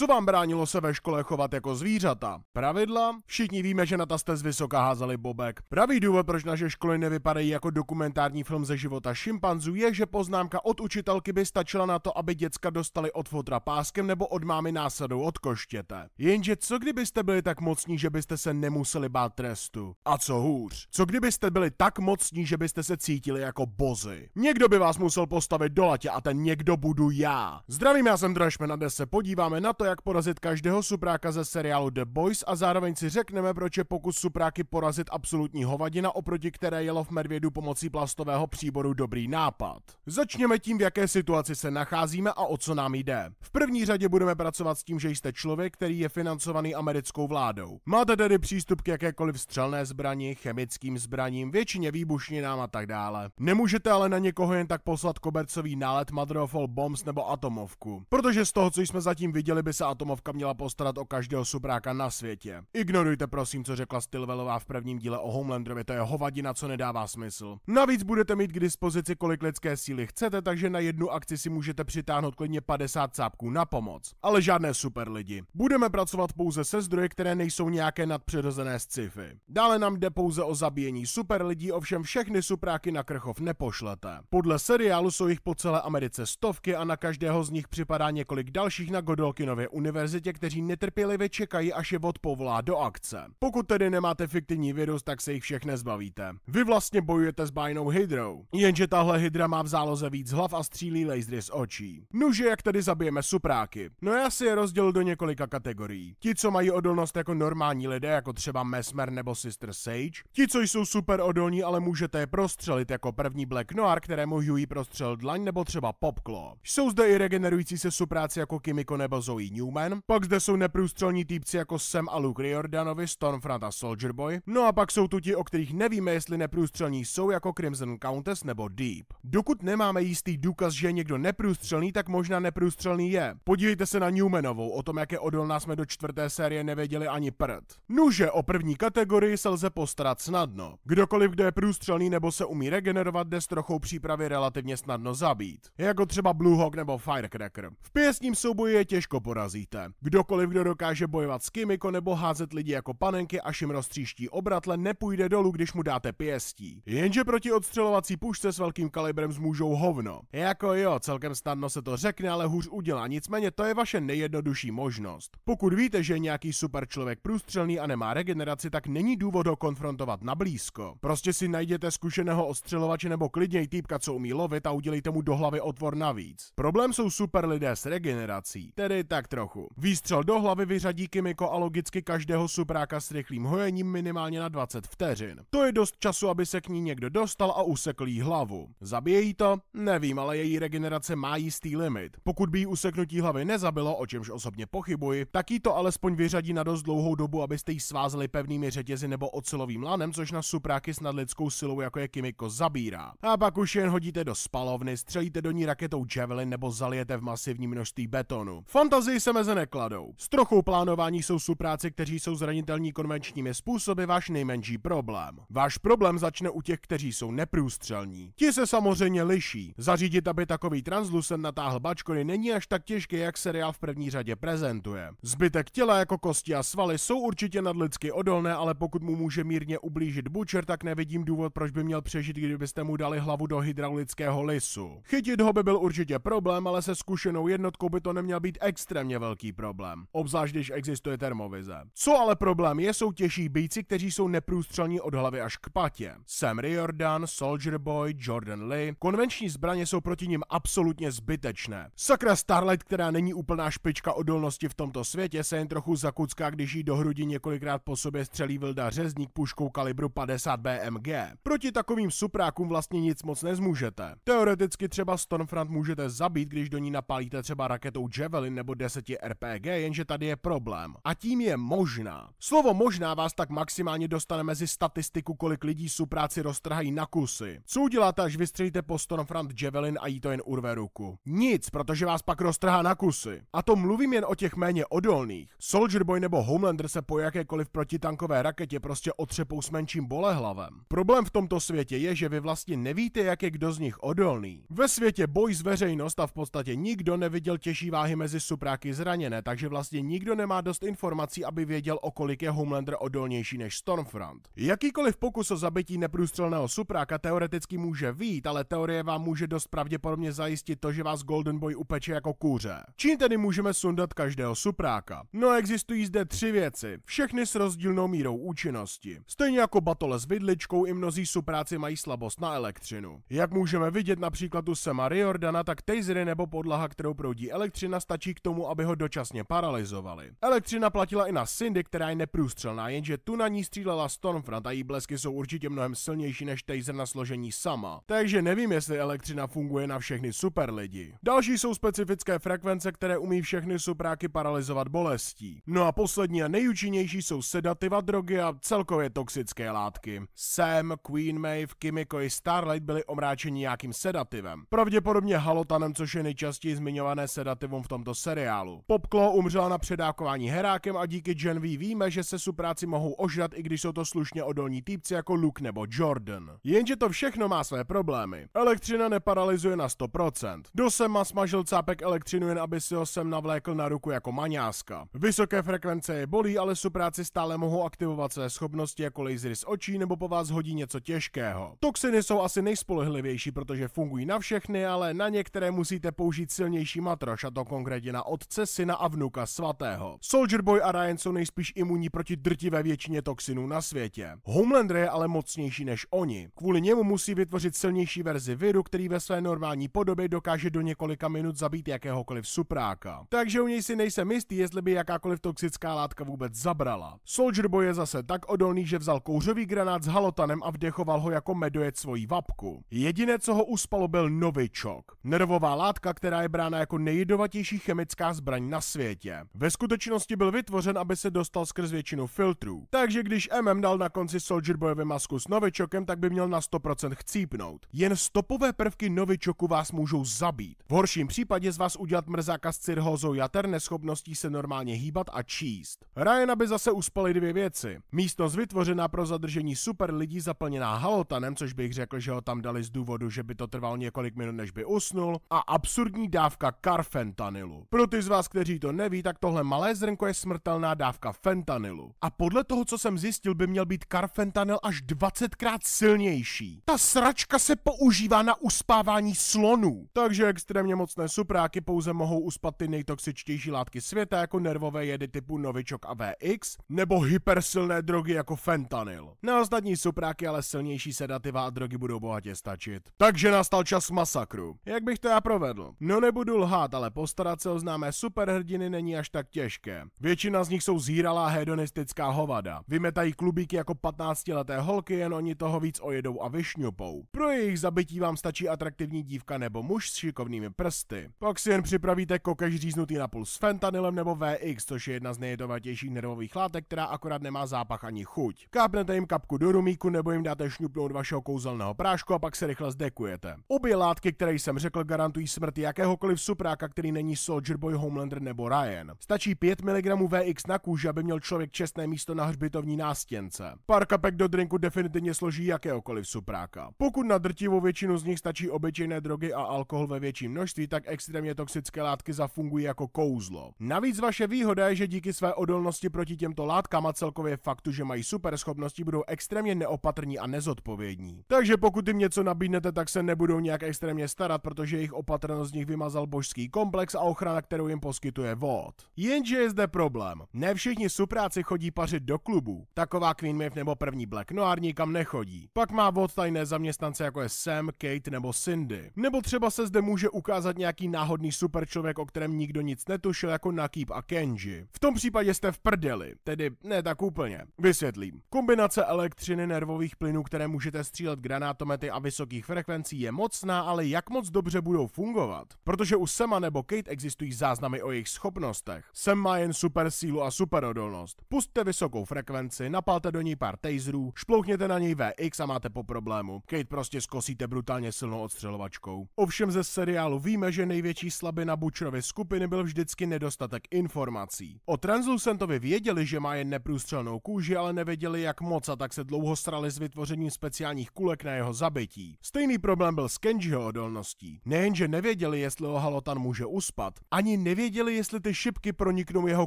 Co vám bránilo se ve škole chovat jako zvířata? Pravidla? Všichni víme, že na jste z vysoka házeli bobek. Pravý důvod, proč naše školy nevypadají jako dokumentární film ze života šimpanzů, je, že poznámka od učitelky by stačila na to, aby děcka dostali od fotra páskem nebo od mámy násadou od koštěte. Jenže co kdybyste byli tak mocní, že byste se nemuseli bát trestu? A co hůř? Co kdybyste byli tak mocní, že byste se cítili jako bozy? Někdo by vás musel postavit do latě a ten někdo budu já. Zdravím, já jsem Drašmen a dnes se podíváme na to, jak porazit každého supráka ze seriálu The Boys a zároveň si řekneme, proč je pokus supráky porazit absolutní hovadina, oproti které jelo v medvědu pomocí plastového příboru dobrý nápad. Začněme tím, v jaké situaci se nacházíme a o co nám jde. V první řadě budeme pracovat s tím, že jste člověk, který je financovaný americkou vládou. Máte tedy přístup k jakékoliv střelné zbrani, chemickým zbraním, většině výbušninám a tak dále. Nemůžete ale na někoho jen tak poslat kobercový nálet, madrofol, bombs nebo atomovku, protože z toho, co jsme zatím viděli, by se atomovka měla postarat o každého supráka na světě. Ignorujte prosím, co řekla Stilvelová v prvním díle o Homelanderovi, to je hovadina, co nedává smysl. Navíc budete mít k dispozici, kolik lidské síly chcete, takže na jednu akci si můžete přitáhnout klidně 50 cápků na pomoc. Ale žádné super lidi. Budeme pracovat pouze se zdroje, které nejsou nějaké nadpřirozené sci-fi. Dále nám jde pouze o zabíjení super lidí, ovšem všechny supráky na Krchov nepošlete. Podle seriálu jsou jich po celé Americe stovky a na každého z nich připadá několik dalších na Godolkinově právě univerzitě, kteří netrpělivě čekají, až je vod povolá do akce. Pokud tedy nemáte fiktivní virus, tak se jich všech nezbavíte. Vy vlastně bojujete s bájnou hydrou, jenže tahle hydra má v záloze víc hlav a střílí lasery z očí. Nuže, jak tedy zabijeme supráky? No já si je rozdělil do několika kategorií. Ti, co mají odolnost jako normální lidé, jako třeba Mesmer nebo Sister Sage, ti, co jsou super odolní, ale můžete je prostřelit jako první Black Noir, kterému Huey prostřel dlaň nebo třeba Popklo. Jsou zde i regenerující se supráci jako Kimiko nebo Zoe Newman, pak zde jsou neprůstřelní týpci jako Sam a Luke Riordanovi, Stormfront a Soldier Boy, no a pak jsou tu ti, o kterých nevíme, jestli neprůstřelní jsou jako Crimson Countess nebo Deep. Dokud nemáme jistý důkaz, že je někdo neprůstřelný, tak možná neprůstřelný je. Podívejte se na Newmanovou, o tom, jak je odolná jsme do čtvrté série nevěděli ani prd. Nuže, o první kategorii se lze postarat snadno. Kdokoliv, kdo je průstřelný nebo se umí regenerovat, jde s trochou přípravy relativně snadno zabít. Jako třeba Blue Hawk nebo Firecracker. V pěstním souboji je těžko poradit porazíte. Kdokoliv, kdo dokáže bojovat s Kimiko nebo házet lidi jako panenky, až jim roztříští obratle, nepůjde dolů, když mu dáte pěstí. Jenže proti odstřelovací pušce s velkým kalibrem zmůžou hovno. Jako jo, celkem snadno se to řekne, ale hůř udělá, nicméně to je vaše nejjednodušší možnost. Pokud víte, že je nějaký super člověk průstřelný a nemá regeneraci, tak není důvod ho konfrontovat na blízko. Prostě si najděte zkušeného ostřelovače nebo klidněj týpka, co umí lovit a udělejte mu do hlavy otvor navíc. Problém jsou super lidé s regenerací, tedy tak trochu. Výstřel do hlavy vyřadí Kimiko a logicky každého supráka s rychlým hojením minimálně na 20 vteřin. To je dost času, aby se k ní někdo dostal a usekl jí hlavu. Zabije jí to? Nevím, ale její regenerace má jistý limit. Pokud by jí useknutí hlavy nezabilo, o čemž osobně pochybuji, tak jí to alespoň vyřadí na dost dlouhou dobu, abyste jí svázali pevnými řetězy nebo ocelovým lanem, což na supráky s nadlidskou silou jako je Kimiko zabírá. A pak už jen hodíte do spalovny, střelíte do ní raketou Javelin nebo zalijete v masivní množství betonu. Fantazii se meze nekladou. S trochou plánování jsou supráci, kteří jsou zranitelní konvenčními způsoby, váš nejmenší problém. Váš problém začne u těch, kteří jsou neprůstřelní. Ti se samozřejmě liší. Zařídit, aby takový translucent natáhl bačkony, není až tak těžké, jak seriál v první řadě prezentuje. Zbytek těla jako kosti a svaly jsou určitě nadlidsky odolné, ale pokud mu může mírně ublížit bučer, tak nevidím důvod, proč by měl přežít, kdybyste mu dali hlavu do hydraulického lisu. Chytit ho by byl určitě problém, ale se zkušenou jednotkou by to neměl být extrémně extrémně velký problém, obzvlášť když existuje termovize. Co ale problém je, jsou těžší bíci, kteří jsou neprůstřelní od hlavy až k patě. Sam Riordan, Soldier Boy, Jordan Lee, konvenční zbraně jsou proti nim absolutně zbytečné. Sakra Starlight, která není úplná špička odolnosti v tomto světě, se jen trochu zakucká, když jí do hrudi několikrát po sobě střelí Vilda řezník puškou kalibru 50 BMG. Proti takovým suprákům vlastně nic moc nezmůžete. Teoreticky třeba Stormfront můžete zabít, když do ní napálíte třeba raketou Javelin nebo 10 RPG, jenže tady je problém. A tím je možná. Slovo možná vás tak maximálně dostane mezi statistiku, kolik lidí su práci roztrhají na kusy. Co uděláte, až vystřelíte po Stormfront Javelin a jí to jen urve ruku? Nic, protože vás pak roztrhá na kusy. A to mluvím jen o těch méně odolných. Soldier Boy nebo Homelander se po jakékoliv protitankové raketě prostě otřepou s menším bolehlavem. Problém v tomto světě je, že vy vlastně nevíte, jak je kdo z nich odolný. Ve světě boj z veřejnost a v podstatě nikdo neviděl těžší váhy mezi supráky taky zraněné, takže vlastně nikdo nemá dost informací, aby věděl, o kolik je Homelander odolnější než Stormfront. Jakýkoliv pokus o zabití neprůstřelného supráka teoreticky může vít, ale teorie vám může dost pravděpodobně zajistit to, že vás Golden Boy upeče jako kůře. Čím tedy můžeme sundat každého supráka? No existují zde tři věci, všechny s rozdílnou mírou účinnosti. Stejně jako batole s vidličkou i mnozí supráci mají slabost na elektřinu. Jak můžeme vidět například u Sema Riordana, tak tasery nebo podlaha, kterou proudí elektřina, stačí k tomu, aby ho dočasně paralizovali. Elektřina platila i na Cindy, která je neprůstřelná, jenže tu na ní střílela Stormfront a její blesky jsou určitě mnohem silnější než taser na složení sama. Takže nevím, jestli elektřina funguje na všechny super lidi. Další jsou specifické frekvence, které umí všechny supráky paralizovat bolestí. No a poslední a nejúčinnější jsou sedativa, drogy a celkově toxické látky. Sam, Queen Maeve, Kimiko i Starlight byli omráčeni nějakým sedativem. Pravděpodobně halotanem, což je nejčastěji zmiňované sedativum v tomto seriálu seriálu. Popklo umřela na předákování herákem a díky Gen V víme, že se supráci mohou ožrat, i když jsou to slušně odolní týpci jako Luke nebo Jordan. Jenže to všechno má své problémy. Elektřina neparalizuje na 100%. Dosema smažil cápek elektřinu jen aby si ho sem navlékl na ruku jako maňáska. Vysoké frekvence je bolí, ale supráci stále mohou aktivovat své schopnosti jako lasery z očí nebo po vás hodí něco těžkého. Toxiny jsou asi nejspolehlivější, protože fungují na všechny, ale na některé musíte použít silnější matroš, a to konkrétně na od otce, syna a vnuka svatého. Soldier Boy a Ryan jsou nejspíš imunní proti drtivé většině toxinů na světě. Homelander je ale mocnější než oni. Kvůli němu musí vytvořit silnější verzi viru, který ve své normální podobě dokáže do několika minut zabít jakéhokoliv supráka. Takže u něj si nejsem jistý, jestli by jakákoliv toxická látka vůbec zabrala. Soldier Boy je zase tak odolný, že vzal kouřový granát s halotanem a vdechoval ho jako medojet svoji vapku. Jediné, co ho uspalo, byl novičok. Nervová látka, která je brána jako nejjedovatější chemická zbraň na světě. Ve skutečnosti byl vytvořen, aby se dostal skrz většinu filtrů. Takže když MM dal na konci Soldier Boyovi masku s Novičokem, tak by měl na 100% chcípnout. Jen stopové prvky Novičoku vás můžou zabít. V horším případě z vás udělat mrzáka s cirhózou jater, neschopností se normálně hýbat a číst. Ryan by zase uspaly dvě věci. Místnost vytvořená pro zadržení super lidí zaplněná halotanem, což bych řekl, že ho tam dali z důvodu, že by to trvalo několik minut, než by usnul, a absurdní dávka karfentanilu. Pro ty z vás, kteří to neví, tak tohle malé zrnko je smrtelná dávka fentanylu. A podle toho, co jsem zjistil, by měl být karfentanyl až 20krát silnější. Ta sračka se používá na uspávání slonů. Takže extrémně mocné supráky pouze mohou uspat ty nejtoxičtější látky světa, jako nervové jedy typu Novičok a VX, nebo hypersilné drogy jako fentanyl. Na ostatní supráky ale silnější sedativa a drogy budou bohatě stačit. Takže nastal čas masakru. Jak bych to já provedl? No nebudu lhát, ale postarat se o známé superhrdiny není až tak těžké. Většina z nich jsou zíralá hedonistická hovada. Vymetají klubíky jako 15-leté holky, jen oni toho víc ojedou a vyšňupou. Pro jejich zabití vám stačí atraktivní dívka nebo muž s šikovnými prsty. Pak si jen připravíte kokež říznutý na půl s fentanylem nebo VX, což je jedna z nejjedovatějších nervových látek, která akorát nemá zápach ani chuť. Kápnete jim kapku do rumíku nebo jim dáte šňupnout vašeho kouzelného prášku a pak se rychle zdekujete. Obě látky, které jsem řekl, garantují smrt jakéhokoliv supráka, který není Soldier Boy Home Homelander nebo Ryan. Stačí 5 mg VX na kůži, aby měl člověk čestné místo na hřbitovní nástěnce. Pár kapek do drinku definitivně složí jakéhokoliv supráka. Pokud na drtivou většinu z nich stačí obyčejné drogy a alkohol ve větší množství, tak extrémně toxické látky zafungují jako kouzlo. Navíc vaše výhoda je, že díky své odolnosti proti těmto látkám a celkově faktu, že mají super schopnosti, budou extrémně neopatrní a nezodpovědní. Takže pokud jim něco nabídnete, tak se nebudou nějak extrémně starat, protože jejich opatrnost z nich vymazal božský komplex a ochrana, kterou jim poskytuje vod. Jenže je zde problém. Ne všichni supráci chodí pařit do klubu. Taková Queen Maeve nebo první Black Noir nikam nechodí. Pak má vod tajné zaměstnance jako je Sam, Kate nebo Cindy. Nebo třeba se zde může ukázat nějaký náhodný super člověk, o kterém nikdo nic netušil jako Nakýp a Kenji. V tom případě jste v prdeli, tedy ne tak úplně. Vysvětlím. Kombinace elektřiny, nervových plynů, které můžete střílet granátomety a vysokých frekvencí je mocná, ale jak moc dobře budou fungovat? Protože u Sama nebo Kate existují záznamy sami o jejich schopnostech. Sem má jen super sílu a super odolnost. Pustte vysokou frekvenci, napalte do ní pár taserů, šplouchněte na něj VX a máte po problému. Kate prostě skosíte brutálně silnou odstřelovačkou. Ovšem ze seriálu víme, že největší slabina Bučrovy skupiny byl vždycky nedostatek informací. O Translucentovi věděli, že má jen neprůstřelnou kůži, ale nevěděli jak moc a tak se dlouho strali s vytvořením speciálních kulek na jeho zabití. Stejný problém byl s Kenjiho odolností. Nejenže nevěděli, jestli ho Halotan může uspat, ani nevěděli, jestli ty šipky proniknou jeho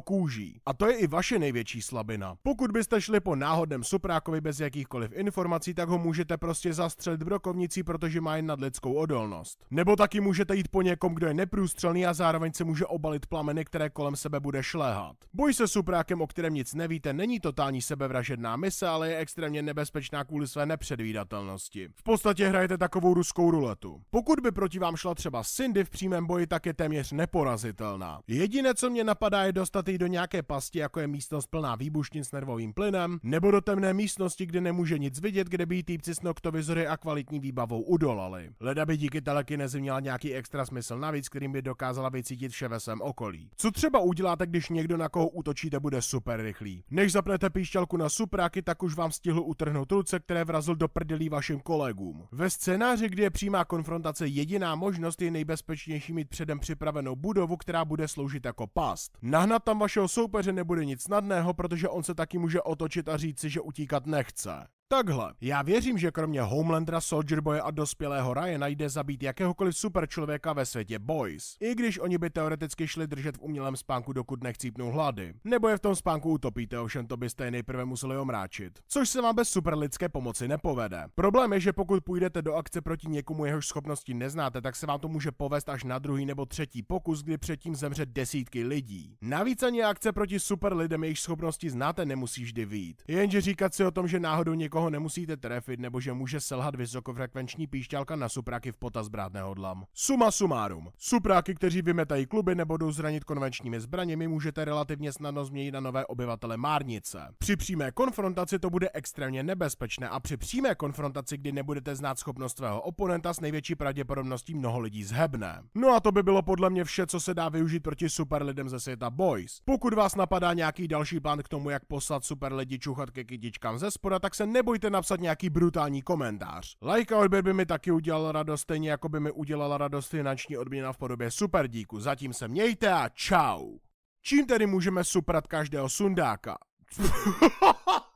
kůží. A to je i vaše největší slabina. Pokud byste šli po náhodném suprákovi bez jakýchkoliv informací, tak ho můžete prostě zastřelit brokovnicí, protože má jen nadlidskou odolnost. Nebo taky můžete jít po někom, kdo je neprůstřelný a zároveň se může obalit plameny, které kolem sebe bude šléhat. Boj se suprákem, o kterém nic nevíte, není totální sebevražedná mise, ale je extrémně nebezpečná kvůli své nepředvídatelnosti. V podstatě hrajete takovou ruskou ruletu. Pokud by proti vám šla třeba Cindy v přímém boji, tak je téměř neporazitelná nevyhnutelná. Jediné, co mě napadá, je dostat jí do nějaké pasti, jako je místnost plná výbušnin s nervovým plynem, nebo do temné místnosti, kde nemůže nic vidět, kde by jí týpci s noktovizory a kvalitní výbavou udolali. Leda by díky telekinezi měla nějaký extra smysl navíc, kterým by dokázala vycítit vše ve svém okolí. Co třeba uděláte, když někdo na koho útočíte bude super rychlý? Než zapnete píšťalku na supráky, tak už vám stihl utrhnout ruce, které vrazil do prdelí vašim kolegům. Ve scénáři, kde je přímá konfrontace jediná možnost, je nejbezpečnější mít předem připravenou budovu, která bude sloužit jako past. Nahnat tam vašeho soupeře nebude nic snadného, protože on se taky může otočit a říct si, že utíkat nechce. Takhle. Já věřím, že kromě Homelandera, Soldier Boye a dospělého Ryan najde zabít jakéhokoliv superčlověka ve světě Boys. I když oni by teoreticky šli držet v umělém spánku, dokud nechcípnou hlady. Nebo je v tom spánku utopíte, ovšem to byste je nejprve museli omráčit. Což se vám bez superlidské pomoci nepovede. Problém je, že pokud půjdete do akce proti někomu, jehož schopnosti neznáte, tak se vám to může povést až na druhý nebo třetí pokus, kdy předtím zemře desítky lidí. Navíc ani akce proti superlidem, jejich schopnosti znáte, nemusí vždy vít. Jenže říkat si o tom, že náhodou někoho někoho nemusíte trefit nebo že může selhat vysokofrekvenční píšťalka na supráky v potaz brát nehodlám. Suma sumárum. Supráky, kteří vymetají kluby nebo jdou zranit konvenčními zbraněmi, můžete relativně snadno změnit na nové obyvatele Márnice. Při přímé konfrontaci to bude extrémně nebezpečné a při přímé konfrontaci, kdy nebudete znát schopnost svého oponenta, s největší pravděpodobností mnoho lidí zhebne. No a to by bylo podle mě vše, co se dá využít proti super lidem ze světa Boys. Pokud vás napadá nějaký další plán k tomu, jak poslat super lidi čuchat ke kytičkám ze spoda, tak se ne nebojte napsat nějaký brutální komentář. Like a odběr by mi taky udělal radost, stejně jako by mi udělala radost finanční odměna v podobě super díku. Zatím se mějte a čau. Čím tedy můžeme suprat každého sundáka?